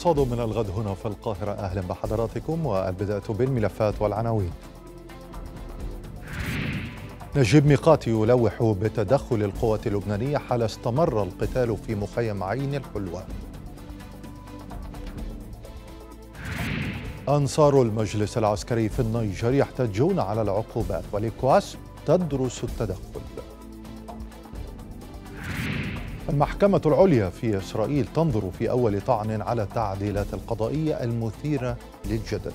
صاد من الغد هنا في القاهرة أهلا بحضراتكم والبداية بالملفات والعناوين نجيب ميقاتي يلوح بتدخل القوات اللبنانية حال استمر القتال في مخيم عين الحلوة أنصار المجلس العسكري في النيجر يحتجون على العقوبات وليكواس تدرس التدخل المحكمة العليا في إسرائيل تنظر في أول طعن على التعديلات القضائية المثيرة للجدل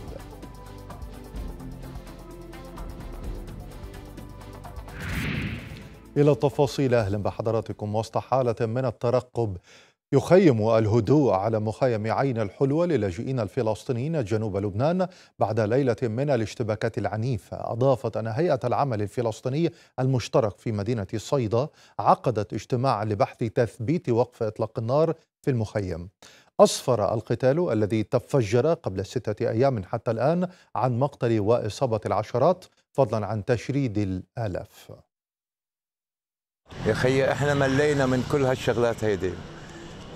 إلى التفاصيل أهلا بحضراتكم وسط حالة من الترقب يخيم الهدوء على مخيم عين الحلوة للاجئين الفلسطينيين جنوب لبنان بعد ليلة من الاشتباكات العنيفة أضافت أن هيئة العمل الفلسطيني المشترك في مدينة صيدا عقدت اجتماعا لبحث تثبيت وقف إطلاق النار في المخيم أسفر القتال الذي تفجر قبل ستة أيام حتى الآن عن مقتل وإصابة العشرات فضلا عن تشريد الآلاف يا خي احنا ملينا من كل هالشغلات هيدي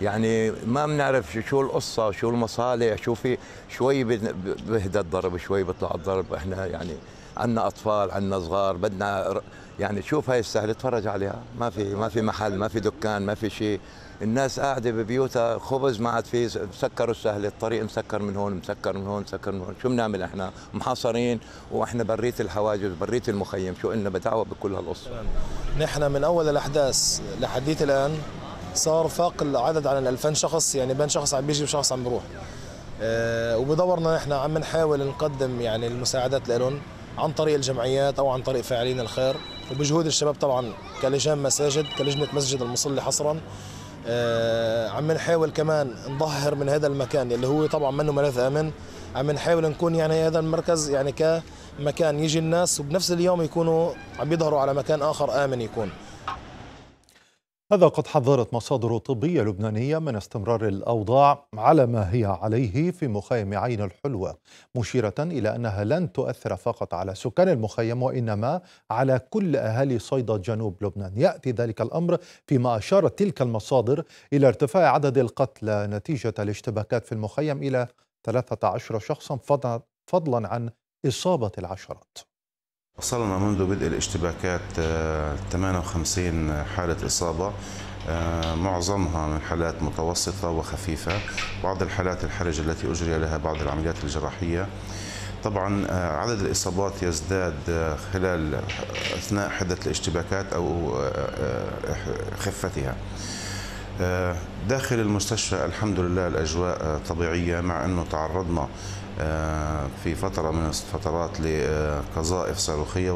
يعني ما بنعرف شو القصه شو المصالح شو في شوي بهدى الضرب شوي بيطلع الضرب احنا يعني عندنا اطفال عندنا صغار بدنا يعني شوف هاي السهله اتفرج عليها ما في ما في محل ما في دكان ما في شيء الناس قاعده ببيوتها خبز ما عاد في سكروا السهله الطريق مسكر من هون مسكر من هون مسكر من هون شو بنعمل احنا محاصرين واحنا بريت الحواجز بريت المخيم شو لنا بدعوه بكل هالقصه نحن من اول الاحداث لحديت الان صار فاق العدد عن ال 2000 شخص يعني بين شخص عم بيجي وشخص عم بيروح أه وبدورنا نحن عم نحاول نقدم يعني المساعدات لهم عن طريق الجمعيات او عن طريق فاعلين الخير وبجهود الشباب طبعا كلجان مساجد كلجنه مسجد المصلي حصرا أه عم نحاول كمان نظهر من هذا المكان اللي هو طبعا منه ملف امن عم نحاول نكون يعني هذا المركز يعني كمكان يجي الناس وبنفس اليوم يكونوا عم يظهروا على مكان اخر امن يكون هذا قد حذرت مصادر طبية لبنانية من استمرار الأوضاع على ما هي عليه في مخيم عين الحلوة مشيرة إلى أنها لن تؤثر فقط على سكان المخيم وإنما على كل أهالي صيدا جنوب لبنان يأتي ذلك الأمر فيما أشارت تلك المصادر إلى ارتفاع عدد القتلى نتيجة الاشتباكات في المخيم إلى 13 شخصا فضلا عن إصابة العشرات وصلنا منذ بدء الاشتباكات 58 آه، حالة إصابة آه، معظمها من حالات متوسطة وخفيفة بعض الحالات الحرجة التي أجري لها بعض العمليات الجراحية طبعا آه، عدد الإصابات يزداد خلال أثناء حدة الاشتباكات أو خفتها داخل المستشفى الحمد لله الأجواء آه، طبيعية مع أنه تعرضنا آه، في فترة من الفترات لقذائف صاروخية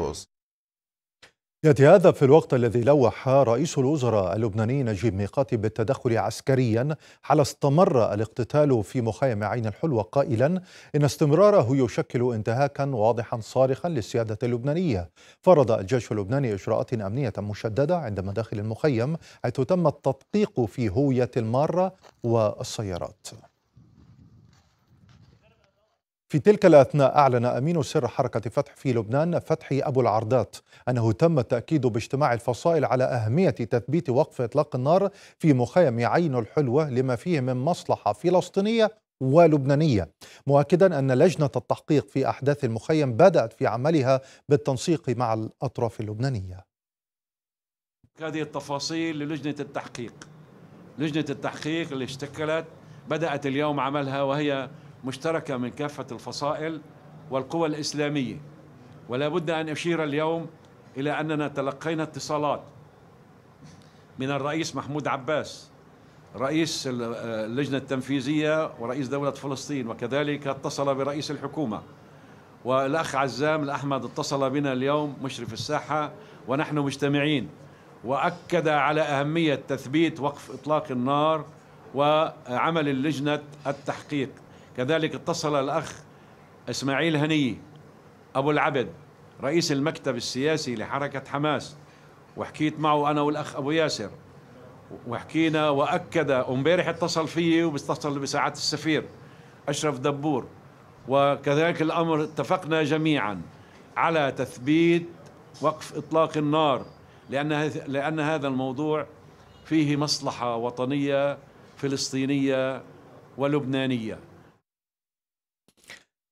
يأتي هذا في الوقت الذي لوح رئيس الوزراء اللبناني نجيب ميقاتي بالتدخل عسكريا حال استمر الاقتتال في مخيم عين الحلوة قائلا إن استمراره يشكل انتهاكا واضحا صارخا للسيادة اللبنانية فرض الجيش اللبناني إجراءات أمنية مشددة عند مداخل المخيم حيث تم التدقيق في هوية المارة والسيارات في تلك الأثناء أعلن أمين سر حركة فتح في لبنان فتحي أبو العردات أنه تم التأكيد باجتماع الفصائل على أهمية تثبيت وقف إطلاق النار في مخيم عين الحلوة لما فيه من مصلحة فلسطينية ولبنانية مؤكدا أن لجنة التحقيق في أحداث المخيم بدأت في عملها بالتنسيق مع الأطراف اللبنانية هذه التفاصيل للجنة التحقيق لجنة التحقيق اللي اشتكلت بدأت اليوم عملها وهي مشتركة من كافة الفصائل والقوى الإسلامية ولا بد أن أشير اليوم إلى أننا تلقينا اتصالات من الرئيس محمود عباس رئيس اللجنة التنفيذية ورئيس دولة فلسطين وكذلك اتصل برئيس الحكومة والأخ عزام الأحمد اتصل بنا اليوم مشرف الساحة ونحن مجتمعين وأكد على أهمية تثبيت وقف إطلاق النار وعمل اللجنة التحقيق كذلك اتصل الأخ إسماعيل هني أبو العبد رئيس المكتب السياسي لحركة حماس وحكيت معه أنا والأخ أبو ياسر وحكينا وأكد امبارح اتصل فيه وبيتصل بساعات السفير أشرف دبور وكذلك الأمر اتفقنا جميعا على تثبيت وقف إطلاق النار لأن, لأن هذا الموضوع فيه مصلحة وطنية فلسطينية ولبنانية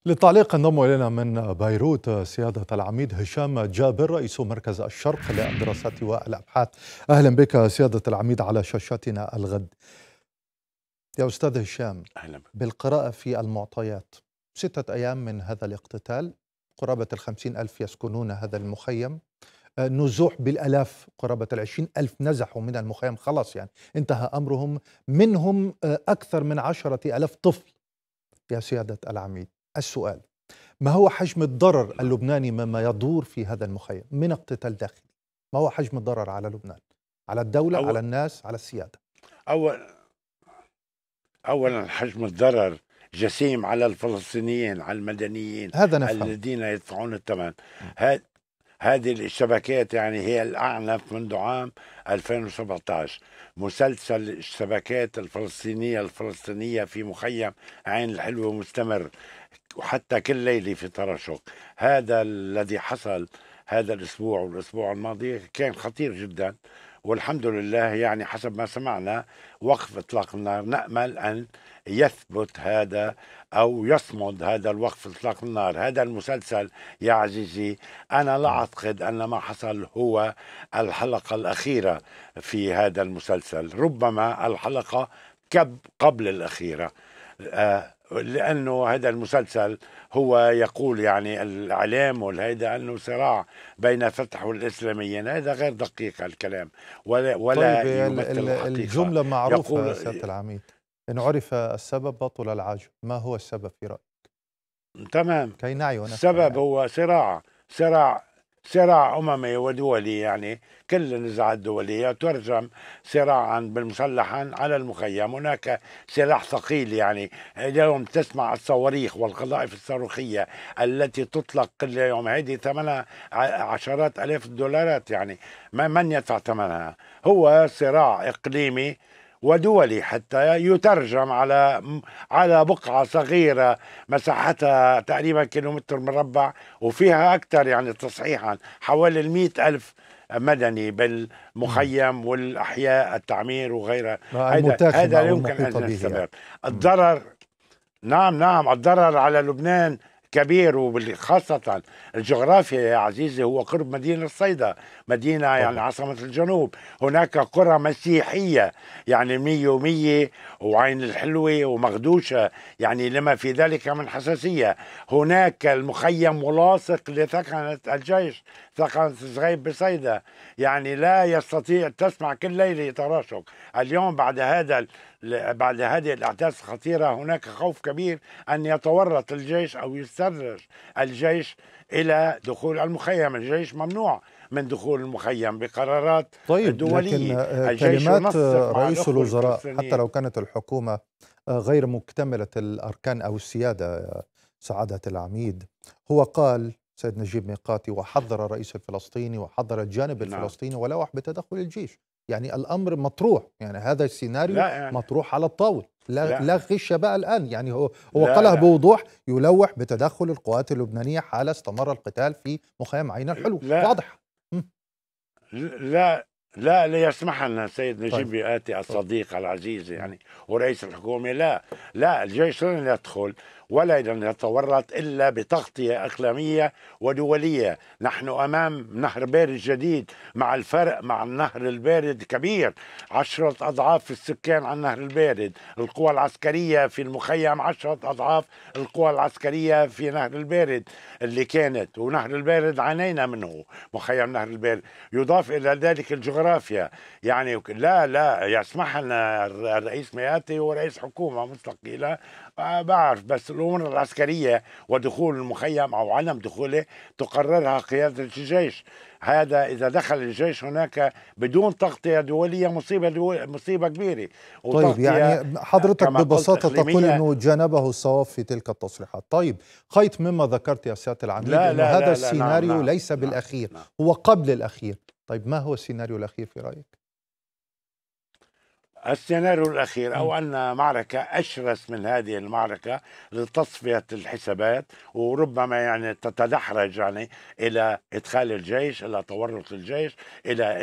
للتعليق انضم الينا من بيروت سياده العميد هشام جابر رئيس مركز الشرق للدراسات والابحاث اهلا بك سياده العميد على شاشتنا الغد. يا استاذ هشام اهلا بك. بالقراءه في المعطيات سته ايام من هذا الاقتتال قرابه الخمسين الف يسكنون هذا المخيم آه، نزوح بالالاف قرابه العشرين الف نزحوا من المخيم خلاص يعني انتهى امرهم منهم آه، اكثر من عشره الاف طفل يا سياده العميد السؤال ما هو حجم الضرر اللبناني مما يدور في هذا المخيم من اقتتال داخلي ما هو حجم الضرر على لبنان على الدولة أول على الناس على السيادة أول أولا حجم الضرر جسيم على الفلسطينيين على المدنيين هذا نفهم. الذين يدفعون الثمن هذه الاشتباكات يعني هي الأعنف منذ عام 2017 مسلسل الاشتباكات الفلسطينية الفلسطينية في مخيم عين الحلوة مستمر وحتى كل ليلة في طرشق هذا الذي حصل هذا الأسبوع والأسبوع الماضي كان خطير جدا والحمد لله يعني حسب ما سمعنا وقف إطلاق النار نأمل أن يثبت هذا أو يصمد هذا الوقف إطلاق النار هذا المسلسل يا عزيزي أنا لا أعتقد أن ما حصل هو الحلقة الأخيرة في هذا المسلسل ربما الحلقة قبل الأخيرة آه لانه هذا المسلسل هو يقول يعني الاعلام والهيدا انه صراع بين فتح والاسلاميين هذا غير دقيق الكلام ولا ولا طيب يمثل الجمله معروفه سياده العميد ان عرف السبب بطل العجب ما هو السبب في رايك تمام كي نعي السبب يعني. هو صراع صراع صراع أممي ودولي يعني كل النزاعات الدولية ترجم صراعا بالمسلحا على المخيم هناك سلاح ثقيل يعني اليوم تسمع الصواريخ والقذائف الصاروخية التي تطلق كل يوم هذه ثمنها عشرات ألاف الدولارات يعني من يدفع ثمنها هو صراع إقليمي ودولي حتى يترجم على على بقعة صغيرة مساحتها تقريبا كيلومتر مربع وفيها أكثر يعني تصحيحا حوالي ال ألف مدني بالمخيم والاحياء التعمير وغيرها آه، هذا هذا يمكن ان السبب يعني. الضرر نعم نعم الضرر على لبنان كبير وخاصة الجغرافيا يا عزيزي هو قرب مدينة الصيدا مدينة يعني عاصمة الجنوب هناك قرى مسيحية يعني مية ومية وعين الحلوة ومغدوشة يعني لما في ذلك من حساسية هناك المخيم ملاصق لثكنة الجيش ثقافة صغيب بصيدا يعني لا يستطيع تسمع كل ليلة تراشق اليوم بعد هذا بعد هذه الأحداث الخطيرة هناك خوف كبير أن يتورط الجيش أو يسترج الجيش إلى دخول المخيم الجيش ممنوع من دخول المخيم بقرارات طيب دولية لكن آه، كلمات رئيس الوزراء حتى لو كانت الحكومة آه، غير مكتملة الأركان أو السيادة آه، سعادة العميد هو قال سيد نجيب ميقاتي وحذر الرئيس الفلسطيني وحذر الجانب نعم. الفلسطيني ولوح بتدخل الجيش يعني الامر مطروح يعني هذا السيناريو يعني. مطروح على الطاوله لا, لا, لا غش بقى الان يعني هو هو قالها بوضوح يلوح بتدخل القوات اللبنانيه حال استمر القتال في مخيم عين الحلو لا واضح م. لا لا لا يسمح لنا السيد نجيب طيب. ياتي الصديق طيب. العزيز يعني ورئيس الحكومه لا لا الجيش لن يدخل ولن يتورط إلا بتغطية إقليمية ودولية نحن أمام نهر بارد جديد مع الفرق مع النهر البارد كبير عشرة أضعاف السكان على النهر البارد القوى العسكرية في المخيم عشرة أضعاف القوى العسكرية في نهر البارد اللي كانت ونهر البارد عانينا منه مخيم نهر البارد يضاف إلى ذلك الجغرافيا يعني لا لا يسمح لنا الرئيس مياتي ورئيس حكومة مستقيله ما بعرف بس الامور العسكريه ودخول المخيم او عدم دخوله تقررها قياده الجيش هذا اذا دخل الجيش هناك بدون تغطيه دوليه مصيبه دولية مصيبه كبيره طيب يعني حضرتك ببساطه تقول انه جانبه الصواب في تلك التصريحات طيب خيط مما ذكرت يا سياده العميد لا لا هذا لا السيناريو لا نعم، لا ليس لا نعم، بالاخير لا نعم. هو قبل الاخير طيب ما هو السيناريو الاخير في رايك السيناريو الأخير أو أن معركة أشرس من هذه المعركة لتصفية الحسابات وربما يعني تتدحرج يعني إلى إدخال الجيش إلى تورط الجيش إلى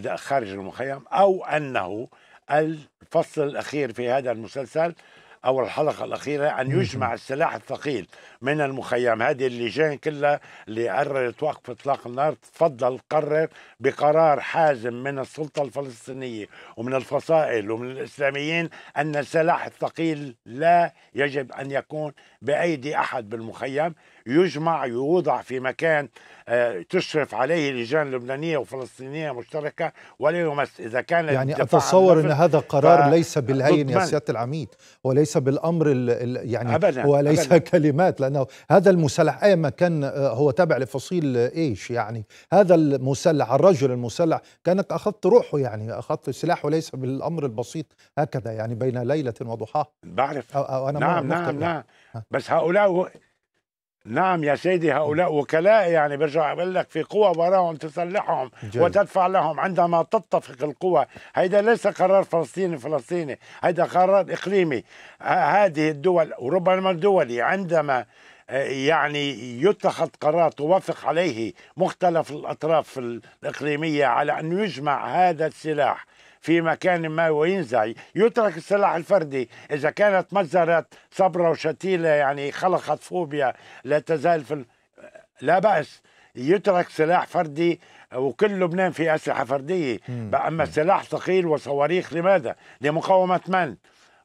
إلى خارج المخيم أو أنه الفصل الأخير في هذا المسلسل أو الحلقة الأخيرة أن يجمع السلاح الثقيل من المخيم هذه اللجان كلها اللي قررت وقف إطلاق النار تفضل قرر بقرار حازم من السلطة الفلسطينية ومن الفصائل ومن الإسلاميين أن السلاح الثقيل لا يجب أن يكون بأيدي أحد بالمخيم يجمع يوضع في مكان آه، تشرف عليه لجان لبنانيه وفلسطينيه مشتركه ولا يمس اذا كان يعني اتصور ان هذا قرار ف... ليس بالهين يا سياده العميد وليس بالامر ال ال يعني أبداً وليس أبداً كلمات لانه هذا المسلح اي كان آه، هو تابع لفصيل ايش يعني هذا المسلح الرجل المسلح كانك اخذت روحه يعني اخذت سلاحه ليس بالامر البسيط هكذا يعني بين ليله وضحاها بعرف أو أو أنا نعم نعم نعم بس هؤلاء نعم يا سيدي هؤلاء وكلاء يعني برجع بقول لك في قوى وراهم تسلحهم جل. وتدفع لهم عندما تتفق القوى هيدا ليس قرار فلسطيني فلسطيني هيدا قرار إقليمي هذه الدول وربما الدولي عندما يعني يتخذ قرار توافق عليه مختلف الأطراف الإقليمية على أن يجمع هذا السلاح في مكان ما وينزع يترك السلاح الفردي إذا كانت مجزرة صبرة وشتيلة يعني خلقت فوبيا لا تزال في لا بأس يترك سلاح فردي وكل لبنان في أسلحة فردية أما سلاح ثقيل وصواريخ لماذا؟ لمقاومة من؟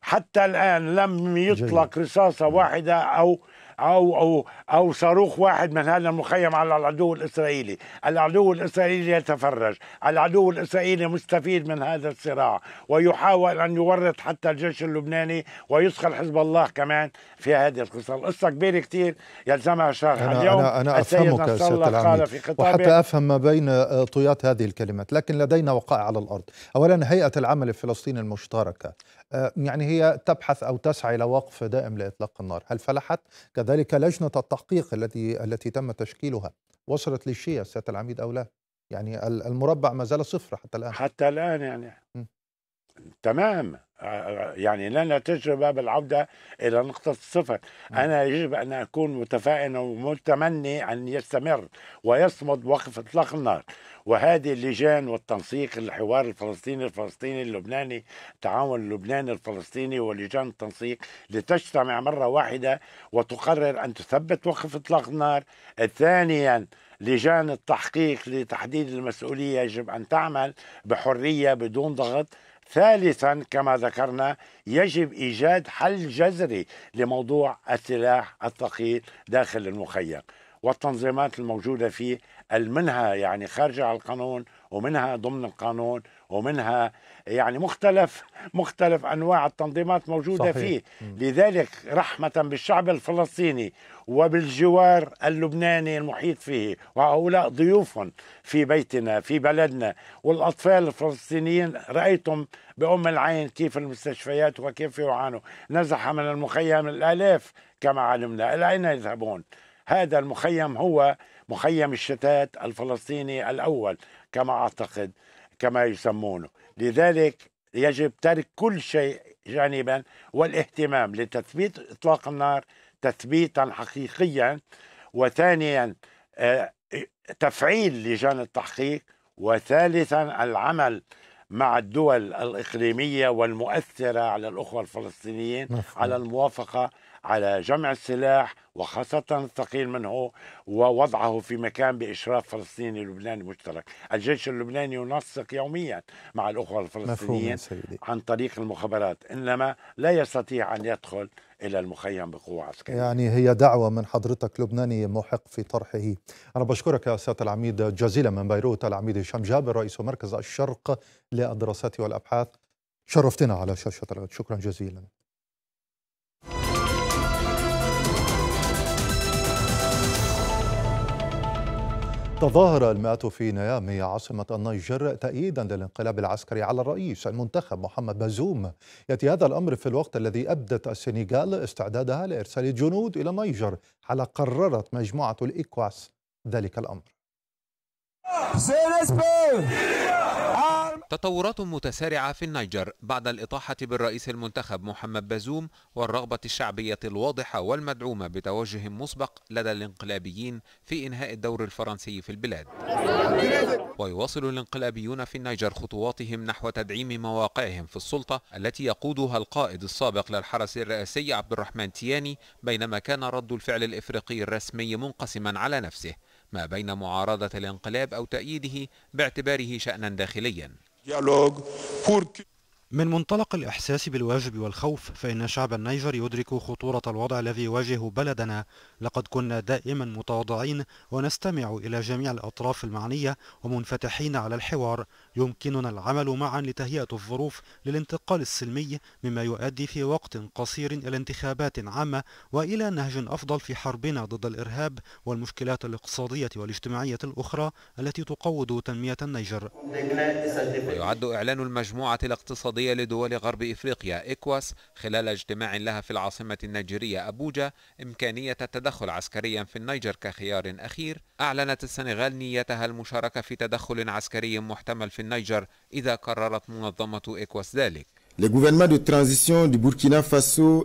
حتى الآن لم يطلق رصاصة واحدة أو او او او صاروخ واحد من هذا المخيم على العدو الاسرائيلي، العدو الاسرائيلي يتفرج، العدو الاسرائيلي مستفيد من هذا الصراع ويحاول ان يورط حتى الجيش اللبناني ويدخل حزب الله كمان في هذه القصه، القصه كبيره كثير يلزمها شرح أنا اليوم أنا, أنا أفهمك السيد في وحتى افهم ما بين آه، طيات هذه الكلمات، لكن لدينا وقائع على الارض، اولا هيئه العمل الفلسطيني المشتركه آه، يعني هي تبحث أو تسعى إلى وقف دائم لإطلاق النار هل فلحت؟ كذلك لجنة التحقيق التي التي تم تشكيلها وصلت للشيء سيادة العميد أو لا؟ يعني المربع ما زال صفر حتى الآن حتى الآن يعني م. تمام آه، آه، يعني لنا تجربة بالعودة إلى نقطة الصفر نعم. أنا يجب أن أكون متفائل ومتمني أن يستمر ويصمد وقف إطلاق النار وهذه اللجان والتنسيق الحوار الفلسطيني الفلسطيني اللبناني التعاون اللبناني الفلسطيني ولجان التنسيق لتجتمع مرة واحدة وتقرر أن تثبت وقف إطلاق النار ثانياً لجان التحقيق لتحديد المسؤوليه يجب ان تعمل بحريه بدون ضغط ثالثا كما ذكرنا يجب ايجاد حل جذري لموضوع السلاح الثقيل داخل المخيم والتنظيمات الموجودة فيه المنها يعني خارجة على القانون ومنها ضمن القانون ومنها يعني مختلف مختلف أنواع التنظيمات موجودة صحيح. فيه لذلك رحمة بالشعب الفلسطيني وبالجوار اللبناني المحيط فيه وهؤلاء ضيوف في بيتنا في بلدنا والأطفال الفلسطينيين رأيتم بأم العين كيف المستشفيات وكيف يعانوا نزح من المخيم الآلاف كما علمنا إلى أين يذهبون هذا المخيم هو مخيم الشتات الفلسطيني الأول كما أعتقد كما يسمونه لذلك يجب ترك كل شيء جانبا والاهتمام لتثبيت إطلاق النار تثبيتا حقيقيا وثانيا آه، تفعيل لجان التحقيق وثالثا العمل مع الدول الإقليمية والمؤثرة على الأخوة الفلسطينيين على الموافقة على جمع السلاح وخاصة الثقيل منه ووضعه في مكان بإشراف فلسطيني لبناني مشترك الجيش اللبناني ينسق يوميا مع الأخوة الفلسطينيين عن طريق المخابرات إنما لا يستطيع أن يدخل إلى المخيم بقوة عسكرية يعني هي دعوة من حضرتك لبناني محق في طرحه أنا بشكرك يا سيادة العميد جزيلا من بيروت العميد هشام جابر رئيس مركز الشرق للدراسات والأبحاث شرفتنا على شاشة الغد شكرا جزيلا تظاهر المئات في نيامي عاصمة النيجر تأييدا للانقلاب العسكري على الرئيس المنتخب محمد بازوم يأتي هذا الأمر في الوقت الذي أبدت السنغال استعدادها لإرسال جنود إلى النيجر حال قررت مجموعة الإكواس ذلك الأمر تطورات متسارعة في النيجر بعد الإطاحة بالرئيس المنتخب محمد بازوم والرغبة الشعبية الواضحة والمدعومة بتوجه مسبق لدى الانقلابيين في إنهاء الدور الفرنسي في البلاد ويواصل الانقلابيون في النيجر خطواتهم نحو تدعيم مواقعهم في السلطة التي يقودها القائد السابق للحرس الرئاسي عبد الرحمن تياني بينما كان رد الفعل الإفريقي الرسمي منقسما على نفسه ما بين معارضة الانقلاب أو تأييده باعتباره شأنا داخليا من منطلق الإحساس بالواجب والخوف فإن شعب النيجر يدرك خطورة الوضع الذي يواجه بلدنا لقد كنا دائما متواضعين ونستمع إلى جميع الأطراف المعنية ومنفتحين على الحوار يمكننا العمل معا لتهيئة الظروف للانتقال السلمي مما يؤدي في وقت قصير إلى انتخابات عامة وإلى نهج أفضل في حربنا ضد الإرهاب والمشكلات الاقتصادية والاجتماعية الأخرى التي تقوض تنمية النيجر ويعد إعلان المجموعة الاقتصادية لدول غرب إفريقيا إكواس خلال اجتماع لها في العاصمة النيجيرية أبوجا إمكانية التدخل عسكريا في النيجر كخيار أخير أعلنت السنغال نيتها المشاركة في تدخل عسكري محتمل في النيجر إذا قررت منظمة إيكواس ذلك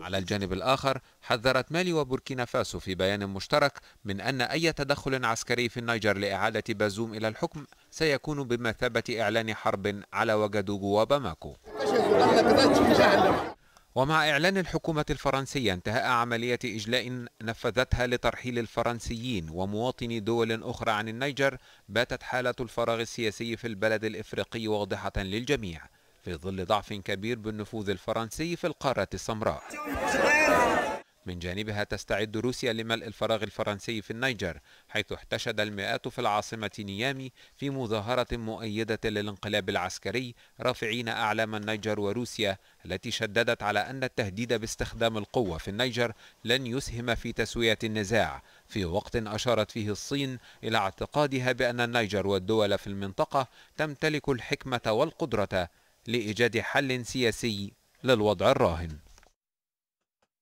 على الجانب الآخر حذرت مالي وبوركينا فاسو في بيان مشترك من أن أي تدخل عسكري في النيجر لإعادة بازوم إلى الحكم سيكون بمثابة إعلان حرب على وجدوغو وباماكو ومع إعلان الحكومة الفرنسية انتهاء عملية إجلاء نفذتها لترحيل الفرنسيين ومواطني دول أخرى عن النيجر باتت حالة الفراغ السياسي في البلد الإفريقي واضحة للجميع في ظل ضعف كبير بالنفوذ الفرنسي في القارة السمراء من جانبها تستعد روسيا لملء الفراغ الفرنسي في النيجر حيث احتشد المئات في العاصمة نيامي في مظاهرة مؤيدة للانقلاب العسكري رافعين أعلام النيجر وروسيا التي شددت على أن التهديد باستخدام القوة في النيجر لن يسهم في تسوية النزاع في وقت أشارت فيه الصين إلى اعتقادها بأن النيجر والدول في المنطقة تمتلك الحكمة والقدرة لإيجاد حل سياسي للوضع الراهن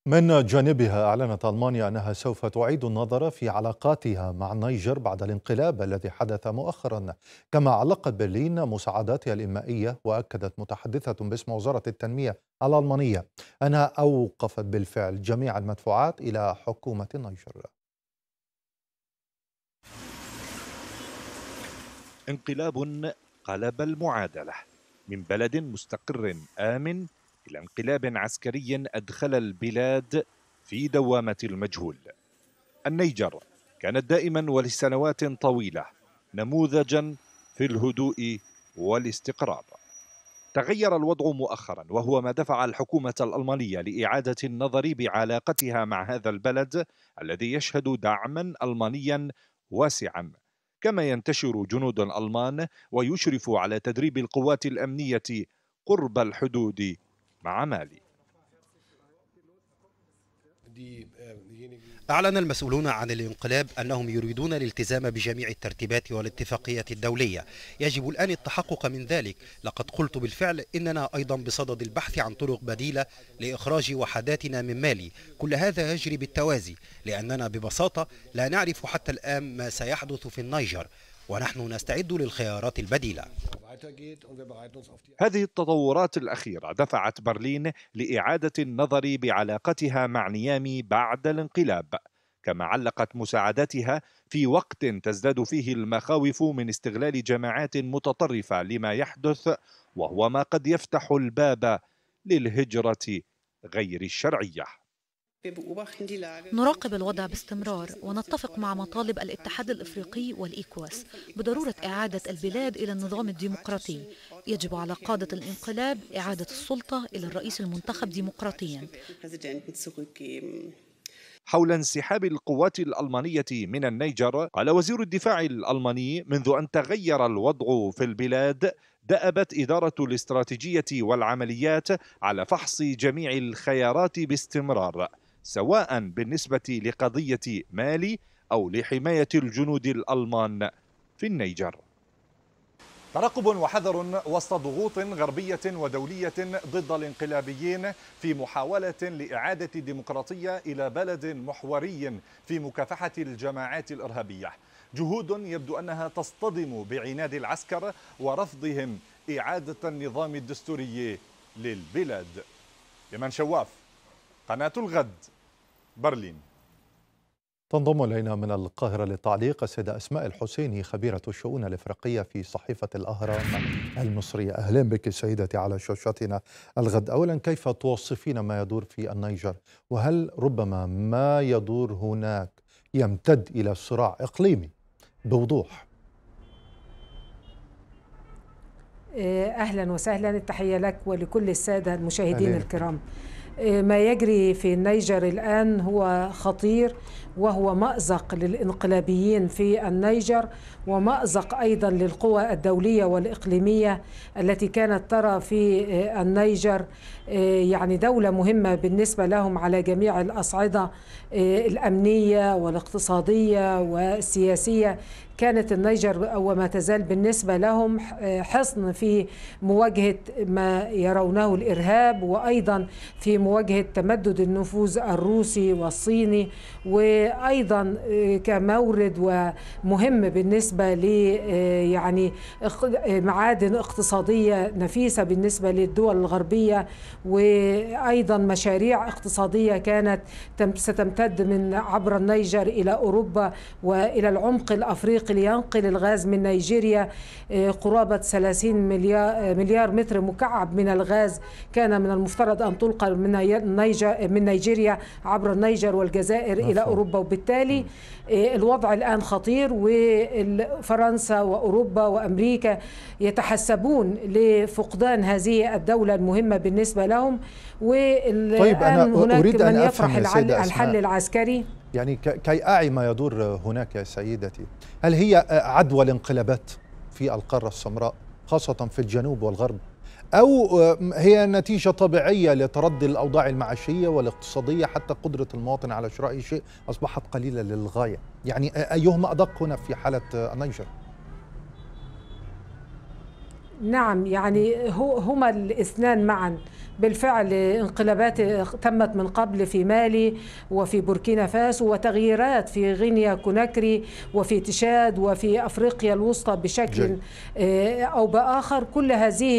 من جانبها أعلنت ألمانيا أنها سوف تعيد النظر في علاقاتها مع النيجر بعد الانقلاب الذي حدث مؤخرا كما علقت برلين مساعداتها الإنمائية وأكدت متحدثة باسم وزارة التنمية الألمانية أنها أوقفت بالفعل جميع المدفوعات إلى حكومة النيجر انقلاب قلب المعادلة من بلد مستقر آمن إلى انقلاب عسكري أدخل البلاد في دوامة المجهول. النيجر كانت دائما ولسنوات طويلة نموذجا في الهدوء والاستقرار. تغير الوضع مؤخرا وهو ما دفع الحكومة الألمانية لإعادة النظر بعلاقتها مع هذا البلد الذي يشهد دعما ألمانيا واسعا كما ينتشر جنود ألمان ويشرف على تدريب القوات الأمنية قرب الحدود مع مالي أعلن المسؤولون عن الانقلاب أنهم يريدون الالتزام بجميع الترتيبات والاتفاقية الدولية يجب الآن التحقق من ذلك لقد قلت بالفعل إننا أيضا بصدد البحث عن طرق بديلة لإخراج وحداتنا من مالي كل هذا يجري بالتوازي لأننا ببساطة لا نعرف حتى الآن ما سيحدث في النيجر ونحن نستعد للخيارات البديلة هذه التطورات الأخيرة دفعت برلين لإعادة النظر بعلاقتها مع نيامي بعد الانقلاب كما علقت مساعدتها في وقت تزداد فيه المخاوف من استغلال جماعات متطرفة لما يحدث وهو ما قد يفتح الباب للهجرة غير الشرعية نراقب الوضع باستمرار ونتفق مع مطالب الاتحاد الافريقي والايكواس بضروره اعاده البلاد الى النظام الديمقراطي يجب على قاده الانقلاب اعاده السلطه الى الرئيس المنتخب ديمقراطيا حول انسحاب القوات الألمانية من النيجر قال وزير الدفاع الألماني منذ أن تغير الوضع في البلاد دأبت إدارة الاستراتيجية والعمليات على فحص جميع الخيارات باستمرار سواء بالنسبة لقضية مالي أو لحماية الجنود الألمان في النيجر ترقب وحذر وسط ضغوط غربية ودولية ضد الانقلابيين في محاولة لإعادة الديمقراطية إلى بلد محوري في مكافحة الجماعات الإرهابية جهود يبدو أنها تصطدم بعناد العسكر ورفضهم إعادة النظام الدستوري للبلاد يمن شواف قناة الغد برلين تنضم الينا من القاهره للتعليق السيده اسماء الحسيني خبيره الشؤون الافريقيه في صحيفه الاهرام المصريه اهلا بك سيدتي على شاشتنا الغد اولا كيف توصفين ما يدور في النيجر وهل ربما ما يدور هناك يمتد الى صراع اقليمي بوضوح آه، اهلا وسهلا التحيه لك ولكل الساده المشاهدين أهلين. الكرام ما يجري في النيجر الآن هو خطير وهو مأزق للإنقلابيين في النيجر ومأزق أيضا للقوى الدولية والإقليمية التي كانت ترى في آه، النيجر آه، يعني دولة مهمة بالنسبة لهم على جميع الأصعدة آه، الأمنية والاقتصادية والسياسية كانت النيجر وما تزال بالنسبة لهم حصن في مواجهة ما يرونه الإرهاب وأيضا في مواجهة تمدد النفوذ الروسي والصيني و ايضا آه، كمورد ومهم بالنسبه ل آه، يعني آه، معادن اقتصاديه نفيسه بالنسبه للدول الغربيه وايضا مشاريع اقتصاديه كانت ستمتد من عبر النيجر الى اوروبا والى العمق الافريقي لينقل الغاز من نيجيريا قرابه 30 مليار مليار متر مكعب من الغاز كان من المفترض ان تلقى من من نيجيريا عبر النيجر والجزائر الى اوروبا وبالتالي آه، الوضع الآن خطير وفرنسا وأوروبا وأمريكا يتحسبون لفقدان هذه الدولة المهمة بالنسبة لهم طيب أنا هناك أريد من أن يفرح الحل, الحل العسكري يعني كي أعي ما يدور هناك يا سيدتي هل هي عدوى الانقلابات في القارة السمراء خاصة في الجنوب والغرب أو آه، هي نتيجة طبيعية لتردي الأوضاع المعيشية والاقتصادية حتى قدرة المواطن على شراء شيء أصبحت قليلة للغاية يعني آه، أيهما أدق هنا في حالة آه، النيجر؟ نعم يعني هما الاثنان معا بالفعل انقلابات تمت من قبل في مالي وفي بوركينا فاس وتغييرات في غينيا كوناكري وفي تشاد وفي افريقيا الوسطى بشكل جي. آه، او باخر كل هذه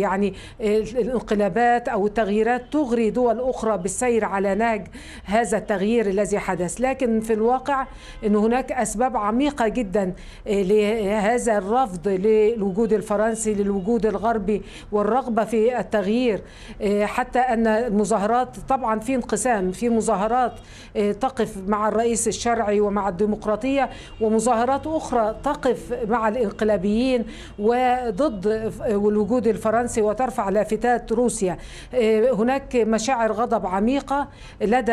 يعني الانقلابات او التغييرات تغري دول اخرى بالسير على نهج هذا التغيير الذي حدث لكن في الواقع ان هناك اسباب عميقه جدا آه، لهذا الرفض للوجود الفرنسي للوجود الغربي والرغبه في التغيير إيه، حتى أن المظاهرات طبعا في انقسام في مظاهرات إيه، تقف مع الرئيس الشرعي ومع الديمقراطية ومظاهرات أخرى تقف مع الانقلابيين وضد الوجود الفرنسي وترفع لافتات روسيا إيه، هناك مشاعر غضب عميقة لدى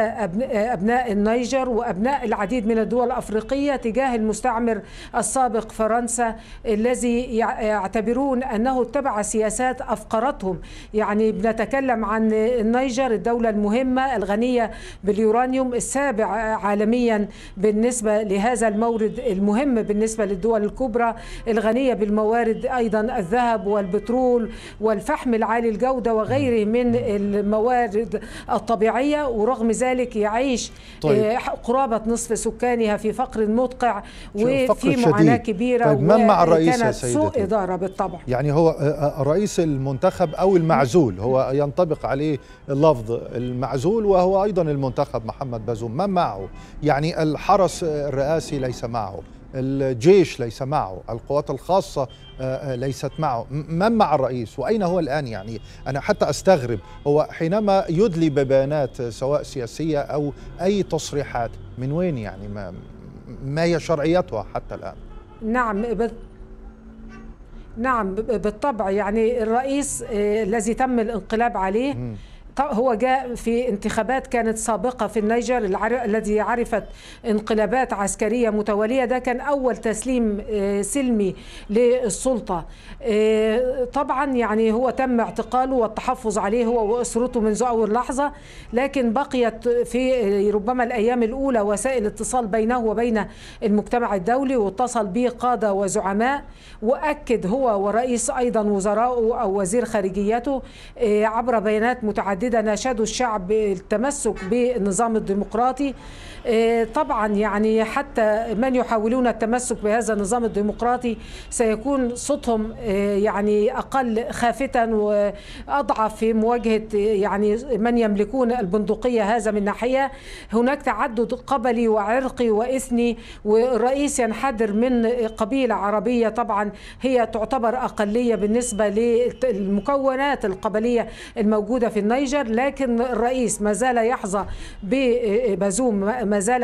أبناء النيجر وأبناء العديد من الدول الأفريقية تجاه المستعمر السابق فرنسا الذي يعتبرون أنه اتبع سياسات أفقرتهم يعني نتكلم عن النيجر الدولة المهمة الغنية باليورانيوم السابع عالميا بالنسبة لهذا المورد المهم بالنسبة للدول الكبرى الغنية بالموارد أيضا الذهب والبترول والفحم العالي الجودة وغيره من الموارد الطبيعية ورغم ذلك يعيش طيب. آه، قرابة نصف سكانها في فقر مدقع وفي معاناة كبيرة طيب من مع الرئيس كانت سوء إدارة بالطبع يعني هو الرئيس آه، آه، المنتخب أو المعزول هو وينطبق عليه اللفظ المعزول وهو أيضا المنتخب محمد بازوم ما معه يعني الحرس الرئاسي ليس معه الجيش ليس معه القوات الخاصة آه، آه، ليست معه من مع الرئيس وأين هو الآن يعني أنا حتى أستغرب هو حينما يدلي ببيانات آه، سواء سياسية أو أي تصريحات من وين يعني ما, ما هي شرعيتها حتى الآن نعم نعم بالطبع يعني الرئيس آه، الذي تم الانقلاب عليه هو جاء في انتخابات كانت سابقة في النيجر الذي عرفت انقلابات عسكرية متوالية ده كان أول تسليم آه، سلمي للسلطة آه، طبعا يعني هو تم اعتقاله والتحفظ عليه هو وأسرته منذ أول لحظة لكن بقيت في ربما الأيام الأولى وسائل اتصال بينه وبين المجتمع الدولي واتصل به قادة وزعماء وأكد هو ورئيس أيضا وزراءه أو وزير خارجيته آه، عبر بيانات متعددة متعددة ناشدوا الشعب بالتمسك بالنظام الديمقراطي آه، طبعا يعني حتى من يحاولون التمسك بهذا النظام الديمقراطي سيكون صوتهم آه، يعني أقل خافتا وأضعف في مواجهة آه، يعني من يملكون البندقية هذا من ناحية هناك تعدد قبلي وعرقي وإثني والرئيس ينحدر من قبيلة عربية طبعا هي تعتبر أقلية بالنسبة للمكونات القبلية الموجودة في النيجر النيجر لكن الرئيس ما زال يحظى ببازوم آه، ما زال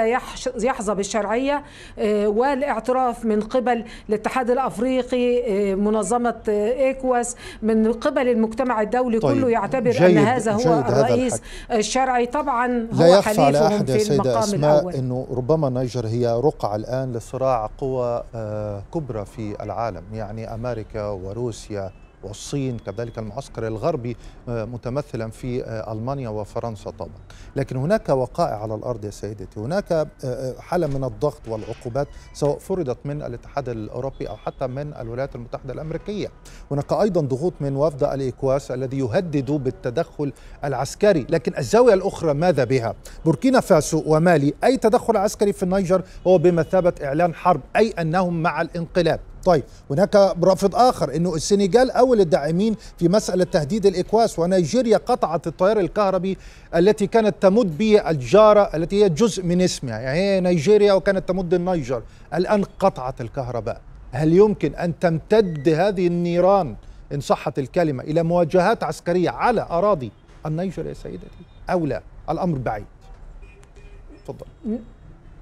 يحظى بالشرعية آه، والاعتراف من قبل الاتحاد الأفريقي آه، منظمة إيكواس من قبل المجتمع الدولي طيب كله يعتبر جيد أن هذا هو الرئيس هذا الشرعي طبعا هو لا يخفى على أحد يا سيدة أسماء أنه ربما نيجر هي رقعة الآن لصراع قوى كبرى في العالم يعني أمريكا وروسيا والصين كذلك المعسكر الغربي آه، متمثلا في آه، ألمانيا وفرنسا طبعا لكن هناك وقائع على الأرض يا سيدتي هناك آه، حالة من الضغط والعقوبات سواء فرضت من الاتحاد الأوروبي أو حتى من الولايات المتحدة الأمريكية هناك أيضا ضغوط من وفد الإيكواس الذي يهدد بالتدخل العسكري لكن الزاوية الأخرى ماذا بها بوركينا فاسو ومالي أي تدخل عسكري في النيجر هو بمثابة إعلان حرب أي أنهم مع الانقلاب طيب هناك رافض اخر انه السنغال اول الداعمين في مساله تهديد الاكواس ونيجيريا قطعت التيار الكهربي التي كانت تمد به الجاره التي هي جزء من اسمها يعني هي نيجيريا وكانت تمد النيجر الان قطعت الكهرباء هل يمكن ان تمتد هذه النيران ان صحت الكلمه الى مواجهات عسكريه على اراضي النيجر يا سيدتي او لا الامر بعيد تفضل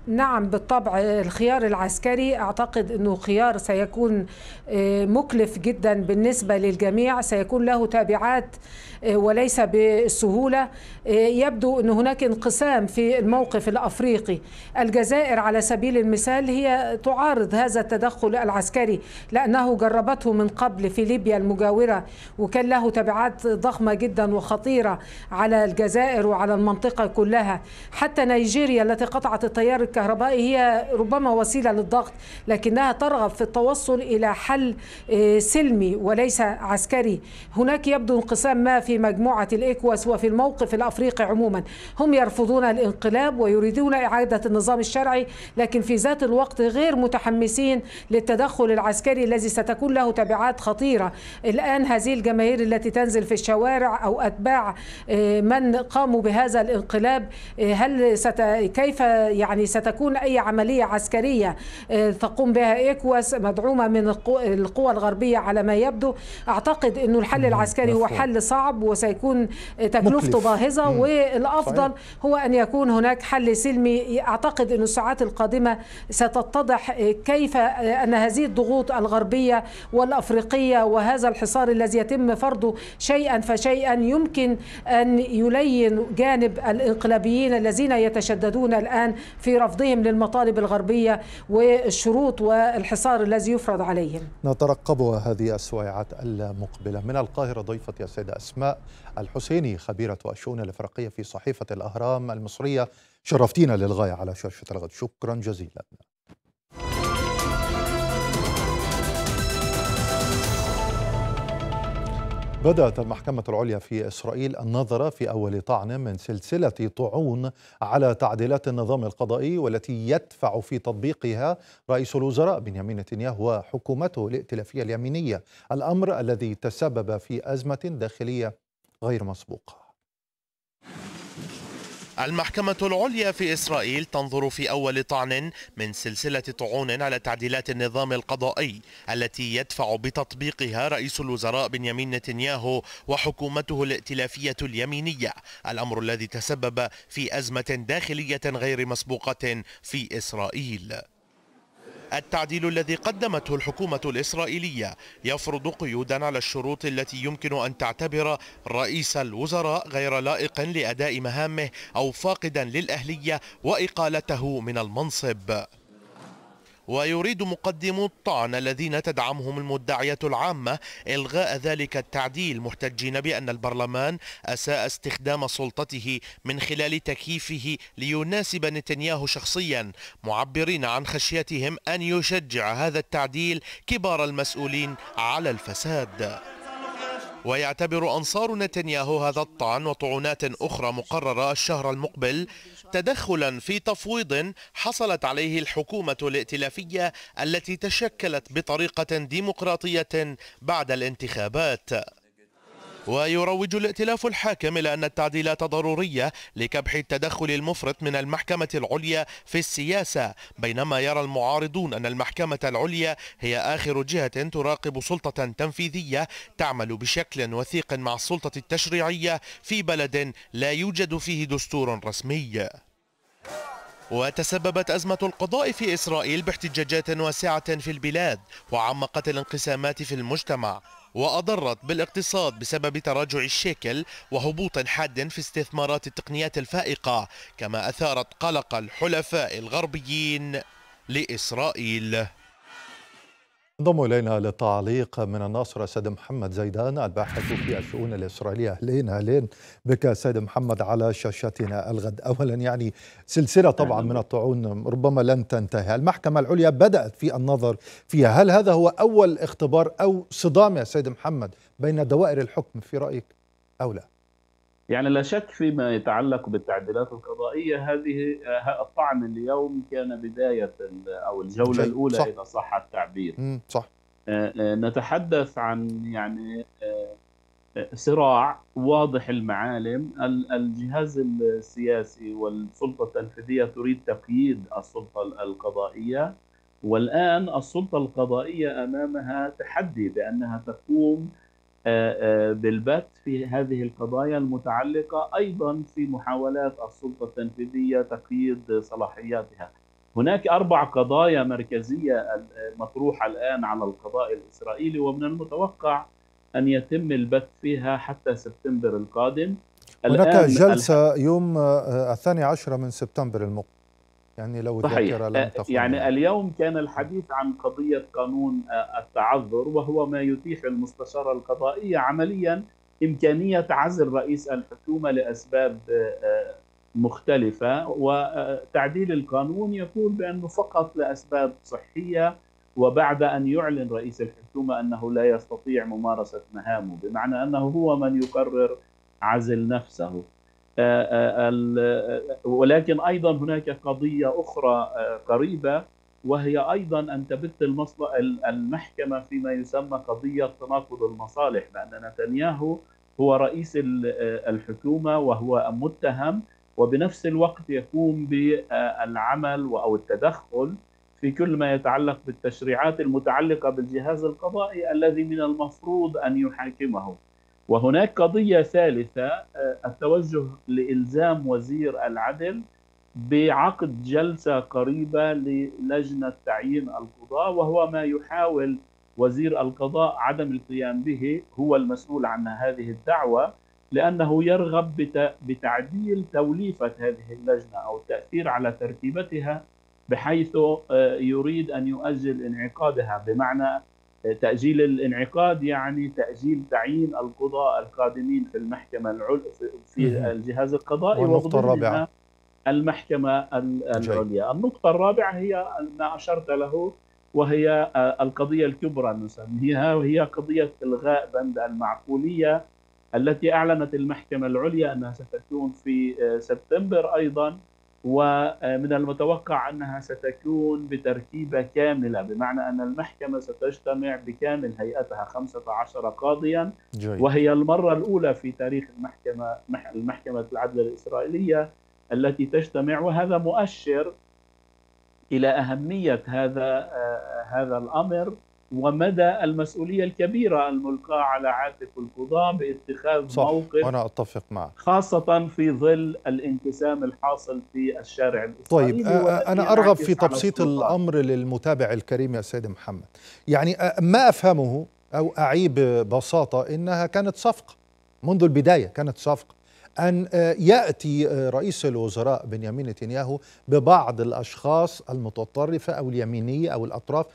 نعم بالطبع الخيار العسكري اعتقد انه خيار سيكون آه، مكلف جدا بالنسبه للجميع سيكون له تابعات آه، وليس بالسهوله آه، يبدو ان هناك انقسام في الموقف الافريقي الجزائر على سبيل المثال هي تعارض هذا التدخل العسكري لانه جربته من قبل في ليبيا المجاوره وكان له تبعات ضخمه جدا وخطيره على الجزائر وعلى المنطقه كلها حتى نيجيريا التي قطعت التيار الكهربائي هي ربما وسيلة للضغط لكنها ترغب في التوصل إلى حل آه، سلمي وليس عسكري هناك يبدو انقسام ما في مجموعة الإكواس وفي الموقف الأفريقي عموما هم يرفضون الانقلاب ويريدون إعادة النظام الشرعي لكن في ذات الوقت غير متحمسين للتدخل العسكري الذي ستكون له تبعات خطيرة الآن هذه الجماهير التي تنزل في الشوارع أو أتباع آه، من قاموا بهذا الانقلاب آه، هل ست... كيف يعني ست تكون أي عملية عسكرية آه، تقوم بها إيكواس مدعومة من القوى الغربية على ما يبدو أعتقد أن الحل العسكري هو حل صعب وسيكون تكلفته باهظة والأفضل هو أن يكون هناك حل سلمي أعتقد أن الساعات القادمة ستتضح آه، كيف آه، أن هذه الضغوط الغربية والأفريقية وهذا الحصار الذي يتم فرضه شيئا فشيئا يمكن أن يلين جانب الانقلابيين الذين يتشددون الآن في رفض رفضهم للمطالب الغربية والشروط والحصار الذي يفرض عليهم نترقب هذه السويعات المقبلة من القاهرة ضيفة يا سيدة أسماء الحسيني خبيرة الشؤون الإفريقية في صحيفة الأهرام المصرية شرفتينا للغاية على شاشة الغد شكرا جزيلا بدأت المحكمة العليا في إسرائيل النظر في أول طعن من سلسلة طعون على تعديلات النظام القضائي والتي يدفع في تطبيقها رئيس الوزراء بنيامين نتنياهو وحكومته الائتلافية اليمينية الأمر الذي تسبب في أزمة داخلية غير مسبوقه المحكمة العليا في إسرائيل تنظر في أول طعن من سلسلة طعون على تعديلات النظام القضائي التي يدفع بتطبيقها رئيس الوزراء بنيامين نتنياهو وحكومته الائتلافية اليمينية الأمر الذي تسبب في أزمة داخلية غير مسبوقة في إسرائيل التعديل الذي قدمته الحكومة الإسرائيلية يفرض قيودا على الشروط التي يمكن أن تعتبر رئيس الوزراء غير لائق لأداء مهامه أو فاقدا للأهلية وإقالته من المنصب ويريد مقدمو الطعن الذين تدعمهم المدعية العامة إلغاء ذلك التعديل محتجين بأن البرلمان أساء استخدام سلطته من خلال تكييفه ليناسب نتنياهو شخصيا معبرين عن خشيتهم أن يشجع هذا التعديل كبار المسؤولين على الفساد ويعتبر أنصار نتنياهو هذا الطعن وطعونات أخرى مقررة الشهر المقبل تدخلا في تفويض حصلت عليه الحكومة الائتلافية التي تشكلت بطريقة ديمقراطية بعد الانتخابات ويروج الائتلاف الحاكم إلى أن التعديلات ضرورية لكبح التدخل المفرط من المحكمة العليا في السياسة بينما يرى المعارضون أن المحكمة العليا هي آخر جهة تراقب سلطة تنفيذية تعمل بشكل وثيق مع السلطة التشريعية في بلد لا يوجد فيه دستور رسمي وتسببت أزمة القضاء في إسرائيل باحتجاجات واسعة في البلاد وعمقت الانقسامات في المجتمع وأضرت بالاقتصاد بسبب تراجع الشيكل وهبوط حاد في استثمارات التقنيات الفائقة كما أثارت قلق الحلفاء الغربيين لإسرائيل انضم الينا للتعليق من الناصره سيد محمد زيدان الباحث في الشؤون الاسرائيليه اهلين اهلين بك سيد محمد على شاشتنا الغد اولا يعني سلسله طبعا من الطعون ربما لن تنتهي المحكمه العليا بدات في النظر فيها هل هذا هو اول اختبار او صدام يا سيد محمد بين دوائر الحكم في رايك او لا يعني لا شك فيما يتعلق بالتعديلات القضائيه هذه آه، الطعن اليوم كان بدايه او الجوله الاولى صح. اذا صح التعبير صح آه، آه، نتحدث عن يعني صراع واضح المعالم الجهاز السياسي والسلطه التنفيذيه تريد تقييد السلطه القضائيه والان السلطه القضائيه امامها تحدي بانها تقوم آه، آه، بالبت في هذه القضايا المتعلقة أيضا في محاولات السلطة التنفيذية تقييد صلاحياتها هناك أربع قضايا مركزية مطروحة الآن على القضاء الإسرائيلي ومن المتوقع أن يتم البت فيها حتى سبتمبر القادم هناك جلسة يوم آه، الثاني عشر من سبتمبر المقبل يعني لو صحيح. لم آه، آه، تخن يعني اليوم كان الحديث عن قضية قانون آه، التعذر وهو ما يتيح المستشارة القضائية عمليا إمكانية عزل رئيس الحكومة لأسباب مختلفة وتعديل القانون يقول بأنه فقط لأسباب صحية وبعد أن يعلن رئيس الحكومة أنه لا يستطيع ممارسة مهامه بمعنى أنه هو من يقرر عزل نفسه آه، آه، آه، ولكن ايضا هناك قضيه اخرى قريبه وهي ايضا ان تبت المحكمه فيما يسمى قضيه تناقض المصالح لان نتنياهو هو رئيس الحكومه وهو متهم وبنفس الوقت يقوم بالعمل او التدخل في كل ما يتعلق بالتشريعات المتعلقه بالجهاز القضائي الذي من المفروض ان يحاكمه. وهناك قضية ثالثة آه، التوجه لإلزام وزير العدل بعقد جلسة قريبة للجنة تعيين القضاء وهو ما يحاول وزير القضاء عدم القيام به هو المسؤول عن هذه الدعوة لأنه يرغب بتعديل توليفة هذه اللجنة أو التأثير على ترتيبتها بحيث آه، يريد أن يؤجل انعقادها بمعنى تأجيل الانعقاد يعني تأجيل تعيين القضاء القادمين في المحكمة العل... في الجهاز القضائي والنقطة الرابعة المحكمة العليا النقطة الرابعة هي ما أشرت له وهي آه، القضية الكبرى نسميها وهي قضية إلغاء بند المعقولية التي أعلنت المحكمة العليا أنها ستكون في آه، سبتمبر أيضا ومن المتوقع أنها ستكون بتركيبة كاملة بمعنى أن المحكمة ستجتمع بكامل هيئتها 15 قاضيا جوي. وهي المرة الأولى في تاريخ المحكمة المحكمة العدل الإسرائيلية التي تجتمع وهذا مؤشر إلى أهمية هذا آه، هذا الأمر ومدى المسؤوليه الكبيره الملقاه على عاتق القضاه باتخاذ صح. موقف وانا اتفق معك خاصه في ظل الانقسام الحاصل في الشارع الاسرائيلي طيب آه، آه، انا ارغب في تبسيط الامر للمتابع الكريم يا سيد محمد يعني آه، ما افهمه او اعيب ببساطه انها كانت صفقه منذ البدايه كانت صفقه أن آه، يأتي آه، رئيس الوزراء بنيامين نتنياهو ببعض الأشخاص المتطرفة أو اليمينية أو الأطراف